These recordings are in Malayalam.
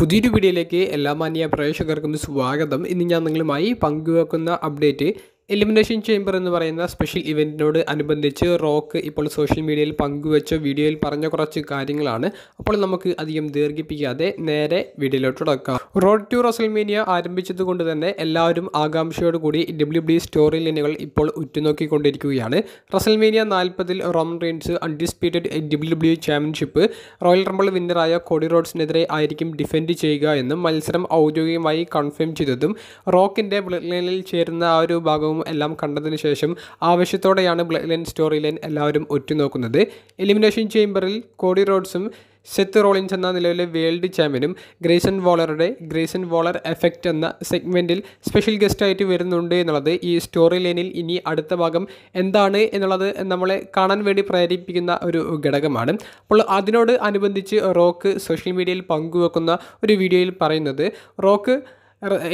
പുതിയൊരു വീഡിയോയിലേക്ക് എല്ലാ മാന്യ പ്രേക്ഷകർക്കും സ്വാഗതം ഇന്ന് ഞാൻ നിങ്ങളുമായി പങ്കുവെക്കുന്ന അപ്ഡേറ്റ് എലിമിനേഷൻ ചേംബർ എന്ന് പറയുന്ന സ്പെഷ്യൽ ഇവൻറ്റിനോട് അനുബന്ധിച്ച് റോക്ക് ഇപ്പോൾ സോഷ്യൽ മീഡിയയിൽ പങ്കുവെച്ച വീഡിയോയിൽ പറഞ്ഞ കുറച്ച് കാര്യങ്ങളാണ് അപ്പോൾ നമുക്ക് അധികം ദീർഘിപ്പിക്കാതെ നേരെ വീഡിയോയിലോട്ട് തുടക്കാം റോഡ് ടു റസൽമേനിയ ആരംഭിച്ചതുകൊണ്ട് തന്നെ എല്ലാവരും ആകാംക്ഷയോടുകൂടി ഡബ്ല്യു ഡി സ്റ്റോറി ലൈനുകൾ ഇപ്പോൾ ഉറ്റുനോക്കിക്കൊണ്ടിരിക്കുകയാണ് റസൽമേനിയ നാൽപ്പതിൽ Roman Reigns undisputed W W championship Royal Rumble വിന്നറായ കോഡി റോഡ്സിനെതിരെ ആയിരിക്കും ഡിഫെൻഡ് ചെയ്യുക എന്നും മത്സരം ഔദ്യോഗികമായി കൺഫേം ചെയ്തതും റോക്കിൻ്റെ ബ്ലഡ് ലൈനിൽ ചേരുന്ന ആ ഒരു ഭാഗവും എല്ലാം കണ്ടതിന് ശേഷം ആവശ്യത്തോടെയാണ് ബ്ലഡ് ലൈൻ സ്റ്റോറി ലൈൻ എല്ലാവരും ഒറ്റുനോക്കുന്നത് എലിമിനേഷൻ ചേംബറിൽ കോഡി റോഡ്സും സെത്ത് റോളിൻസ് എന്ന നിലവിലെ വേൾഡ് ചാമ്പ്യനും ഗ്രേസൺ വോളറുടെ ഗ്രേസൺ വോളർ എഫക്റ്റ് എന്ന സെഗ്മെൻറ്റിൽ സ്പെഷ്യൽ ഗസ്റ്റായിട്ട് വരുന്നുണ്ട് എന്നുള്ളത് ഈ സ്റ്റോറി ലൈനിൽ ഇനി അടുത്ത ഭാഗം എന്താണ് എന്നുള്ളത് നമ്മളെ കാണാൻ വേണ്ടി പ്രേരിപ്പിക്കുന്ന ഒരു ഘടകമാണ് അപ്പോൾ അതിനോട് അനുബന്ധിച്ച് റോക്ക് സോഷ്യൽ മീഡിയയിൽ പങ്കുവെക്കുന്ന ഒരു വീഡിയോയിൽ പറയുന്നത് റോക്ക്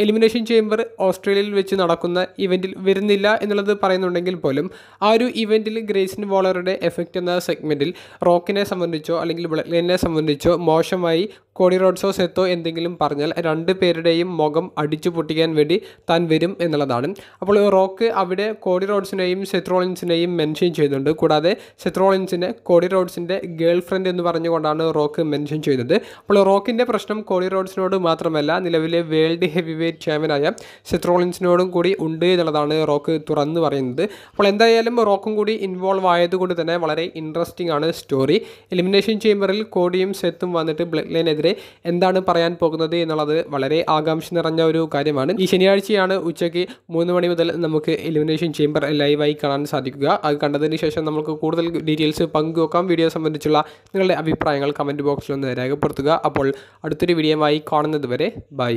എലിമിനേഷൻ ചേംബർ ഓസ്ട്രേലിയയിൽ വെച്ച് നടക്കുന്ന ഇവൻറ്റിൽ വരുന്നില്ല എന്നുള്ളത് പറയുന്നുണ്ടെങ്കിൽ പോലും ആ ഒരു ഇവൻറ്റിൽ ഗ്രേസിൻ വോളറുടെ എഫക്റ്റ് എന്ന സെഗ്മെൻറ്റിൽ റോക്കിനെ സംബന്ധിച്ചോ അല്ലെങ്കിൽ ബ്ലഡ്ലൈനെ സംബന്ധിച്ചോ മോശമായി കോടി റോഡ്സോ സെത്തോ എന്തെങ്കിലും പറഞ്ഞാൽ രണ്ട് പേരുടെയും മുഖം അടിച്ചു പൊട്ടിക്കാൻ വേണ്ടി താൻ വരും എന്നുള്ളതാണ് അപ്പോൾ റോക്ക് അവിടെ കോടി റോഡ്സിനെയും സെത്രോളിൻസിനെയും മെൻഷൻ ചെയ്യുന്നുണ്ട് കൂടാതെ സെത്രോളിൻസിനെ കോടി റോഡ്സിൻ്റെ ഗേൾ ഫ്രണ്ട് എന്ന് പറഞ്ഞുകൊണ്ടാണ് റോക്ക് മെൻഷൻ ചെയ്തത് അപ്പോൾ റോക്കിൻ്റെ പ്രശ്നം കോടി റോഡ്സിനോട് മാത്രമല്ല നിലവിലെ വേൾഡ് ഹെവി വെയ്റ്റ് ചാമ്പ്യനായ സെത്രോളിൻസിനോടും കൂടി ഉണ്ട് എന്നുള്ളതാണ് റോക്ക് തുറന്നു പറയുന്നത് അപ്പോൾ എന്തായാലും റോക്കും കൂടി ഇൻവോൾവ് ആയതുകൊണ്ട് തന്നെ വളരെ ഇൻട്രസ്റ്റിംഗ് ആണ് സ്റ്റോറി എലിമിനേഷൻ ചേംബറിൽ കോടിയും സെത്തും വന്നിട്ട് ബ്ലഡ് ലൈനെതിരെ നേരത്തെ എന്താണ് പറയാൻ പോകുന്നത് എന്നുള്ളത് വളരെ ആകാംക്ഷ നിറഞ്ഞ ഒരു കാര്യമാണ് ഈ ശനിയാഴ്ചയാണ് ഉച്ചയ്ക്ക് മൂന്ന് മണി മുതൽ നമുക്ക് എലിമിനേഷൻ ചേംബർ ലൈവായി കാണാൻ സാധിക്കുക അത് കണ്ടതിന് ശേഷം നമുക്ക് കൂടുതൽ ഡീറ്റെയിൽസ് പങ്കുവെക്കാം വീഡിയോ സംബന്ധിച്ചുള്ള നിങ്ങളുടെ അഭിപ്രായങ്ങൾ കമൻറ്റ് ബോക്സിൽ ഒന്ന് രേഖപ്പെടുത്തുക അപ്പോൾ അടുത്തൊരു വീഡിയോ ആയി കാണുന്നത് വരെ ബൈ